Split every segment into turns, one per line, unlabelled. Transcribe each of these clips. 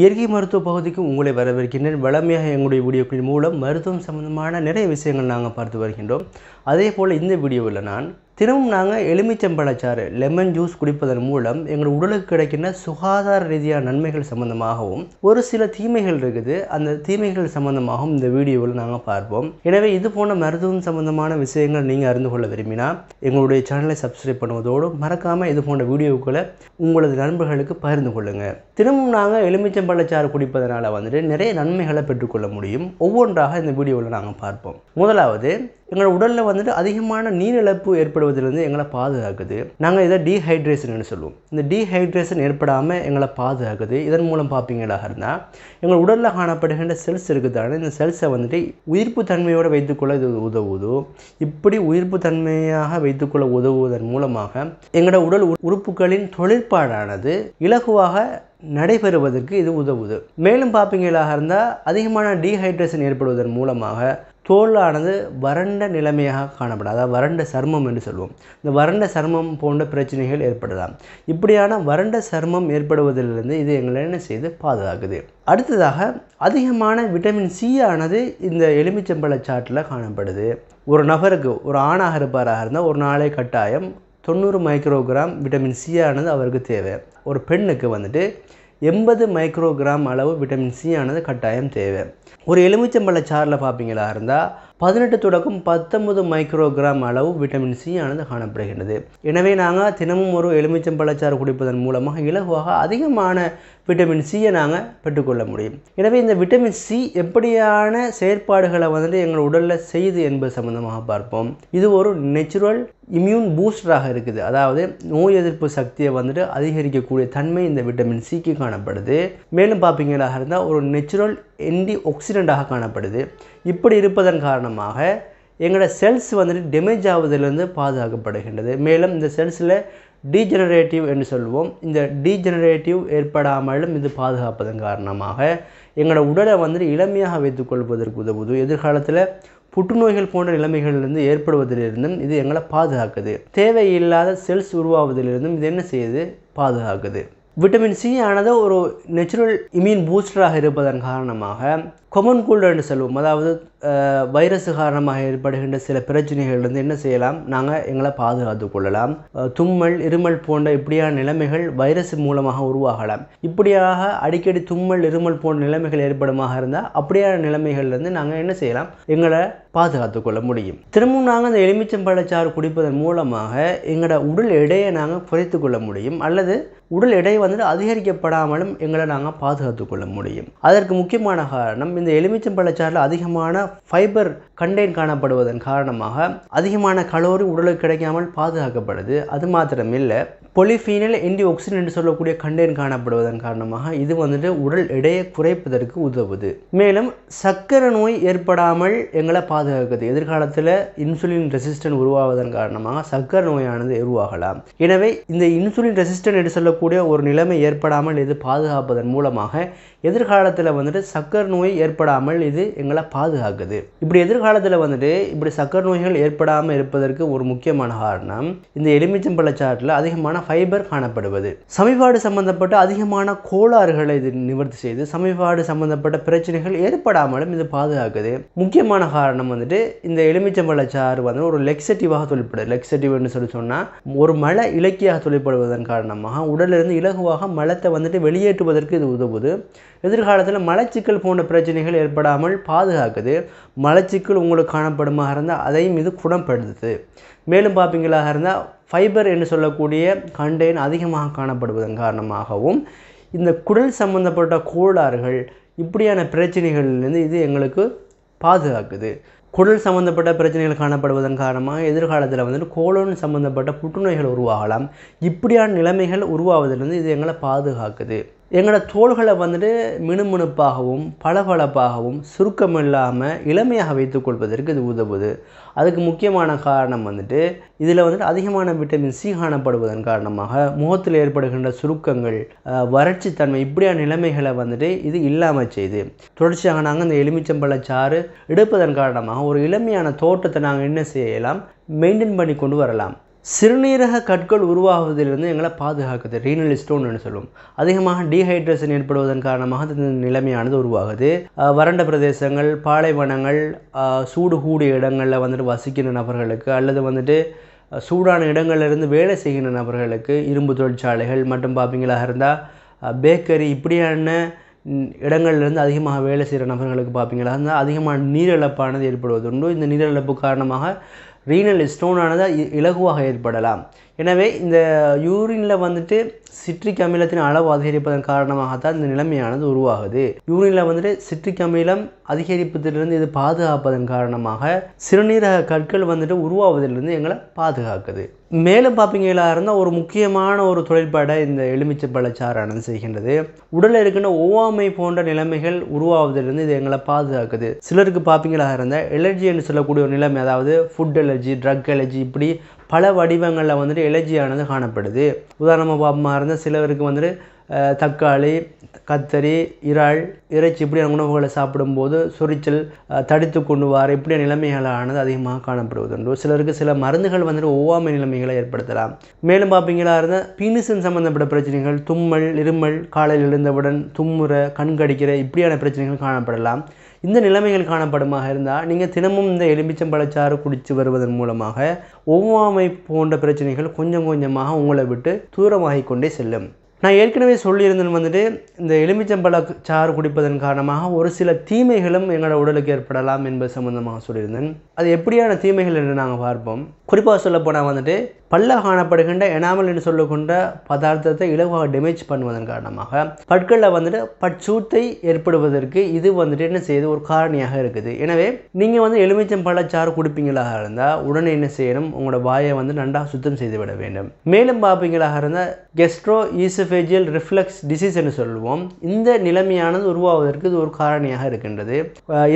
இயற்கை மருத்துவ பகுதிக்கு உங்களை வரவேற்கின்றேன் வளமையாக எங்களுடைய வீடியோக்களின் மூலம் மருத்துவம் சம்பந்தமான நிறைய விஷயங்கள் நாங்கள் பார்த்து வருகின்றோம் அதே போல் இந்த வீடியோவில் நான் தினமும் நாங்கள் எலுமிச்சம்பழச்சாறு லெமன் ஜூஸ் குடிப்பதன் மூலம் எங்கள் உடலுக்கு கிடைக்கின்ற சுகாதார ரீதியான நன்மைகள் சம்மந்தமாகவும் ஒரு சில தீமைகள் இருக்குது அந்த தீமைகள் சம்மந்தமாகவும் இந்த வீடியோவில் நாங்கள் பார்ப்போம் எனவே இது போன்ற மருத்துவம் சம்மந்தமான விஷயங்கள் நீங்கள் அறிந்து கொள்ள விரும்பினால் எங்களுடைய சேனலை சப்ஸ்கிரைப் பண்ணுவதோடு மறக்காமல் இது போன்ற வீடியோக்களை உங்களது நண்பர்களுக்கு பகிர்ந்து கொள்ளுங்கள் தினமும் நாங்கள் எலுமிச்சம்பழச்சாறு குடிப்பதனால் வந்துட்டு நிறைய நன்மைகளை பெற்றுக்கொள்ள முடியும் ஒவ்வொன்றாக இந்த வீடியோவில் நாங்கள் பார்ப்போம் முதலாவது எங்கள் உடலில் வந்துட்டு அதிகமான நீர் இழப்பு ஏற்படுவதிலிருந்து எங்களை பாதுகாக்குது நாங்கள் இதை டீஹைட்ரேஷன் சொல்லுவோம் இந்த டீஹைட்ரேஷன் ஏற்படாமல் எங்களை பாதுகாக்குது இதன் மூலம் பார்ப்பீங்களாக இருந்தால் எங்கள் உடலில் காணப்படுகின்ற செல்ஸ் இருக்குதான இந்த செல்ஸை வந்துட்டு உயிர்ப்பு தன்மையோடு வைத்துக்கொள்ள இது உதவுது இப்படி உயிர்ப்பு தன்மையாக வைத்துக்கொள்ள உதவுவதன் மூலமாக எங்களோட உடல் உறுப்புகளின் தொழிற்பாடானது இலகுவாக நடைபெறுவதற்கு இது உதவுது மேலும் பார்ப்பீங்களாக இருந்தால் அதிகமான டீஹைட்ரேஷன் ஏற்படுவதன் மூலமாக தோலானது வறண்ட நிலைமையாக காணப்படும் அதாவது வறண்ட சர்மம் என்று சொல்லுவோம் இந்த வறண்ட சர்மம் போன்ற பிரச்சனைகள் ஏற்படலாம் இப்படியான வறண்ட சர்மம் ஏற்படுவதிலிருந்து இது எங்களை என்ன செய்து பாதுகாக்குது அடுத்ததாக அதிகமான விட்டமின் சி ஆனது இந்த எலுமிச்சம்பழ சாட்டில் காணப்படுது ஒரு நபருக்கு ஒரு ஆணாக இருப்பாராக இருந்தால் ஒரு நாளை கட்டாயம் தொண்ணூறு மைக்ரோகிராம் விட்டமின் சி ஆனது அவருக்கு தேவை ஒரு பெண்ணுக்கு வந்துட்டு எண்பது மைக்ரோகிராம் அளவு விட்டமின் சி ஆனது கட்டாயம் தேவை ஒரு எலுமிச்சம்பழ சாரில் பார்ப்பீங்களா இருந்தால் பதினெட்டு தொடக்கம் பத்தொன்பது மைக்ரோகிராம் அளவு விட்டமின் சி ஆனது காணப்படுகின்றது எனவே நாங்கள் தினமும் ஒரு எலுமிச்சம்பழச்சாறு குடிப்பதன் மூலமாக இலகுவாக அதிகமான விட்டமின் சியை நாங்கள் பெற்றுக்கொள்ள முடியும் எனவே இந்த விட்டமின் சி எப்படியான செயற்பாடுகளை வந்துட்டு எங்கள் உடலில் செய்யுது என்பது சம்மந்தமாக பார்ப்போம் இது ஒரு நேச்சுரல் இம்யூன் பூஸ்டராக இருக்குது அதாவது நோய் எதிர்ப்பு சக்தியை வந்துட்டு அதிகரிக்கக்கூடிய தன்மை இந்த விட்டமின் சிக்கு காணப்படுது மேலும் பார்ப்பீங்களாக இருந்தால் ஒரு நெச்சுரல் என்டி ஆக்சிடெண்ட்டாக காணப்படுது இப்படி இருப்பதன் காரணமாக எங்களோட செல்ஸ் வந்துட்டு டேமேஜ் ஆகுவதிலிருந்து பாதுகாக்கப்படுகின்றது மேலும் இந்த செல்ஸில் டீஜெனரேட்டிவ் என்று சொல்வோம் இந்த டீஜெனரேட்டிவ் ஏற்படாமலும் இது பாதுகாப்பதன் காரணமாக எங்களோட உடலை வந்துட்டு இளமையாக வைத்துக்கொள்வதற்கு உதவுது எதிர்காலத்தில் புற்றுநோய்கள் போன்ற நிலைமைகளிலிருந்து ஏற்படுவதிலிருந்தும் இது எங்களை பாதுகாக்குது தேவையில்லாத செல்ஸ் உருவாவதிலிருந்தும் இது என்ன செய்யுது பாதுகாக்குது விட்டமின் சி ஆனது ஒரு நேச்சுரல் இம்யூன் பூஸ்டராக இருப்பதன் காரணமாக கொமன் கோல்டுன்னு சொல்லுவோம் அதாவது வைரஸ் காரணமாக ஏற்படுகின்ற சில பிரச்சனைகள்லேருந்து என்ன செய்யலாம் நாங்கள் எங்களை பாதுகாத்து கொள்ளலாம் தும்மல் இருமல் போன்ற இப்படியான நிலைமைகள் வைரஸ் மூலமாக உருவாகலாம் இப்படியாக அடிக்கடி தும்மல் இருமல் போன்ற நிலைமைகள் ஏற்படுமாக இருந்தால் அப்படியான நிலைமைகள்லேருந்து நாங்கள் என்ன செய்யலாம் எங்களை பாதுகாத்து கொள்ள முடியும் திரும்பவும் நாங்கள் அந்த எலுமிச்சம்பழச்சாறு குடிப்பதன் மூலமாக எங்களோட உடல் எடையை நாங்கள் குறைத்து கொள்ள முடியும் அல்லது உடல் எடை வந்துட்டு அதிகரிக்கப்படாமலும் எங்களை நாங்கள் பாதுகாத்து கொள்ள முடியும் அதற்கு முக்கியமான காரணம் இந்த எலுமிச்சம்பழச்சாறில் அதிகமான ஃபைபர் கண்டெயின் காணப்படுவதன் காரணமாக அதிகமான கலோரி உடலுக்கு கிடைக்காமல் பாதுகாக்கப்படுது அது மாத்திரமில்லை பொலிஃபீனல் இண்டி ஆக்சின் என்று சொல்லக்கூடிய கண்டெயின் காணப்படுவதன் காரணமாக இது வந்துட்டு உடல் எடையை குறைப்பதற்கு உதவுது மேலும் சர்க்கரை நோய் ஏற்படாமல் எங்களை பாதுகாக்குது எதிர்காலத்தில் இன்சுலின் ரெசிஸ்டன்ட் உருவாவதன் காரணமாக சர்க்கரை நோயானது உருவாகலாம் எனவே இந்த இன்சுலின் ரெசிஸ்டன்ட் என்று சொல்லக்கூடிய ஒரு நிலைமை ஏற்படாமல் இது பாதுகாப்பதன் மூலமாக எதிர்காலத்தில் வந்துட்டு சர்க்கரை நோய் ஏற்படாமல் இது எங்களை பாதுகாக்குது இப்படி எதிர்கால காலத்தில் வந்துட்டு இப்படி சக்கரை நோய்கள் ஏற்படாமல் இருப்பதற்கு ஒரு முக்கியமான காரணம் இந்த எலுமிச்சம்பழச்சாற்றில் அதிகமான ஃபைபர் காணப்படுவது சமிபாடு சம்பந்தப்பட்ட அதிகமான கோளாறுகளை இது நிவர்த்தி செய்து சமிபாடு சம்பந்தப்பட்ட பிரச்சனைகள் ஏற்படாமலும் இது பாதுகாக்குது முக்கியமான காரணம் வந்துட்டு இந்த எலுமிச்சம்பழச்சாறு வந்து ஒரு லெக்ஸட்டிவாக தொழில்படுது லெக்ஸட்டிவ்னு சொல்லி சொன்னால் ஒரு மழை இலக்கியாக தொழில்படுவதன் காரணமாக உடலிருந்து இலகுவாக மலத்தை வந்துட்டு வெளியேற்றுவதற்கு இது உதவுது எதிர்காலத்தில் மலச்சிக்கல் போன்ற பிரச்சனைகள் ஏற்படாமல் பாதுகாக்குது மலச்சிக்கல் உங்களுக்கு காணப்படுமாக இருந்தால் அதையும் இது குணப்படுத்துது மேலும் பார்ப்பீங்களாக இருந்தால் ஃபைபர் என்று சொல்லக்கூடிய கண்டெயின் அதிகமாக காணப்படுவதன் காரணமாகவும் இந்த குடல் சம்பந்தப்பட்ட கோளாறுகள் இப்படியான பிரச்சனைகள்லேருந்து இது எங்களுக்கு பாதுகாக்குது குடல் சம்மந்தப்பட்ட பிரச்சனைகள் காணப்படுவதன் காரணமாக எதிர்காலத்தில் வந்துட்டு கோலோன் சம்மந்தப்பட்ட புற்றுநோய்கள் உருவாகலாம் இப்படியான நிலைமைகள் உருவாவதிலிருந்து இது எங்களை பாதுகாக்குது எங்களோட தோள்களை வந்துட்டு மினுமினுப்பாகவும் பளபளப்பாகவும் சுருக்கம் இல்லாமல் இளமையாக வைத்துக்கொள்வதற்கு இது உதவுது அதுக்கு முக்கியமான காரணம் வந்துட்டு இதில் வந்துட்டு அதிகமான விட்டமின் சி காணப்படுவதன் காரணமாக முகத்தில் ஏற்படுகின்ற சுருக்கங்கள் வறட்சித்தன்மை இப்படியான நிலைமைகளை வந்துட்டு இது இல்லாமல் செய்யுது தொடர்ச்சியாக நாங்கள் இந்த எலுமிச்சம்பழச்சாறு எடுப்பதன் காரணமாக ஒரு இளமையான தோட்டத்தை நாங்கள் என்ன செய்யலாம் மெயின்டைன் பண்ணி கொண்டு வரலாம் சிறுநீரக கற்கள் உருவாகுவதிலிருந்து எங்களை பாதுகாக்குது ரீனல் என்று சொல்லும் அதிகமாக டீஹைட்ரேஷன் ஏற்படுவதன் காரணமாக இந்த நிலைமையானது உருவாகுது வறண்ட பிரதேசங்கள் பாலைவனங்கள் சூடு கூடிய இடங்களில் வந்துட்டு வசிக்கின்ற நபர்களுக்கு அல்லது வந்துட்டு சூடான இடங்கள்லேருந்து வேலை செய்கின்ற நபர்களுக்கு இரும்பு தொழிற்சாலைகள் மற்றும் பார்ப்பீங்களாக இருந்தால் பேக்கரி இப்படியான இடங்கள்லேருந்து அதிகமாக வேலை செய்கிற நபர்களுக்கு பார்ப்பீங்களா இருந்தால் அதிகமான நீரிழப்பானது ஏற்படுவதுண்டு இந்த நீரிழப்பு காரணமாக ரீனல் ஸ்டோனானது இலகுவாக ஏற்படலாம் எனவே இந்த யூரினில் வந்துட்டு சிட்ரிக் அமிலத்தின் அளவு அதிகரிப்பதன் காரணமாக தான் இந்த நிலைமையானது உருவாகுது யூரினில் வந்துட்டு சிட்ரிக் அமிலம் அதிகரிப்பதிலிருந்து இது பாதுகாப்பதன் காரணமாக சிறுநீரக கற்கள் வந்துட்டு உருவாவதிலிருந்து எங்களை பாதுகாக்குது மேலும் பார்ப்பீங்களா இருந்தால் ஒரு முக்கியமான ஒரு தொழில்பாடை இந்த எலுமிச்சை பழச்சாரானது செய்கின்றது உடலில் இருக்கின்ற ஒவ்வாமை போன்ற நிலைமைகள் உருவாவதிலிருந்து இது எங்களை பாதுகாக்குது சிலருக்கு பார்ப்பீங்களா இருந்தால் எலர்ஜி என்று சொல்லக்கூடிய ஒரு நிலைமை அதாவது ஃபுட் எலர்ஜி ட்ரக் எலர்ஜி இப்படி பல வடிவங்களில் வந்துட்டு எலர்ஜியானது காணப்படுது உதாரணமாக பார்ப்போமா இருந்தால் சிலவருக்கு வந்துட்டு தக்காளி கத்தரி இறால் இறைச்சி இப்படியான உணவுகளை சாப்பிடும்போது சுரிச்சல் தடுத்து கொண்டு வார இப்படியான நிலைமைகளானது அதிகமாக காணப்படுவதுண்டு சிலருக்கு சில மருந்துகள் வந்துட்டு ஒவ்வாமை நிலைமைகளை ஏற்படுத்தலாம் மேலும் பார்ப்பீங்களா இருந்தால் பீனிசன் சம்மந்தப்பட்ட பிரச்சனைகள் தும்மல் இருமல் காலையில் எழுந்தவுடன் தும்முற கண்கடிக்கிற இப்படியான பிரச்சனைகள் காணப்படலாம் இந்த நிலைமைகள் காணப்படுமாக இருந்தால் நீங்கள் தினமும் இந்த எலுமிச்சம்பழச்சாறு குடித்து வருவதன் மூலமாக ஒவ்வாமை போன்ற பிரச்சனைகள் கொஞ்சம் கொஞ்சமாக உங்களை விட்டு தூரமாகிக் கொண்டே செல்லும் நான் ஏற்கனவே சொல்லியிருந்தேன் வந்துட்டு இந்த எலுமிச்சம்பழ சாறு குடிப்பதன் காரணமாக ஒரு சில தீமைகளும் எங்களோட உடலுக்கு ஏற்படலாம் என்பது சம்மந்தமாக சொல்லியிருந்தேன் அது எப்படியான தீமைகள் என்று நாங்கள் பார்ப்போம் குறிப்பாக சொல்லப்போனால் வந்துட்டு பல்ல காணப்படுகின்ற எனாமல் என்று சொல்லுகின்ற பதார்த்தத்தை இலகுவாக டேமேஜ் பண்ணுவதன் காரணமாக பற்களில் வந்துட்டு பற்சூத்தை ஏற்படுவதற்கு இது வந்துட்டு என்ன செய்யுது ஒரு காரணியாக இருக்குது எனவே நீங்கள் வந்து எலுமிச்சம் பழச்சாறு குடிப்பீங்களாக இருந்தால் உடனே என்ன செய்யணும் உங்களோட வாயை வந்து நன்றாக சுத்தம் செய்து விட வேண்டும் மேலும் பார்ப்பீங்களாக இருந்தால் கெஸ்ட்ரோ ஈசஃபேஜியல் ரிஃப்ளக்ஸ் டிசீஸ் என்று சொல்லுவோம் இந்த நிலைமையானது உருவாவதற்கு இது ஒரு காரணியாக இருக்கின்றது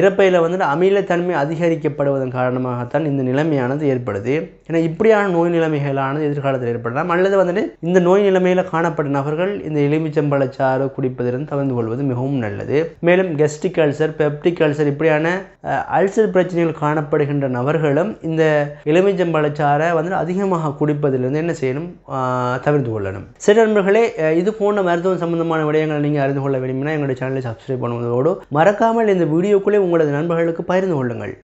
இறப்பையில் வந்துட்டு அமிலத்தன்மை அதிகரிக்கப்படுவதன் காரணமாகத்தான் இந்த நிலைமையானது ஏற்படுது ஏன்னா இப்படியான நோய் நிலைமைகள் பிரச்சனைகளானது எதிர்காலத்தில் ஏற்படலாம் அல்லது வந்துட்டு இந்த நோய் நிலைமையில் காணப்பட்ட நபர்கள் இந்த எலுமிச்சம்பழச்சாறு குடிப்பதிலிருந்து தவிர்த்து கொள்வது மிகவும் நல்லது மேலும் கெஸ்டிக் அல்சர் பெப்டிக் அல்சர் இப்படியான அல்சர் பிரச்சனைகள் காணப்படுகின்ற நபர்களும் இந்த எலுமிச்சம்பழச்சாரை வந்து அதிகமாக குடிப்பதிலிருந்து என்ன செய்யணும் தவிர்த்து கொள்ளணும் சரி நண்பர்களே இது போன்ற மருத்துவம் சம்பந்தமான விடயங்களை நீங்கள் அறிந்து கொள்ள விரும்பினா எங்களுடைய சேனலை சப்ஸ்கிரைப் பண்ணுவதோடு மறக்காமல் இந்த வீடியோக்குள்ளே உங்களது நண்பர்களுக்கு பகிர்ந்து கொள்ளுங்கள்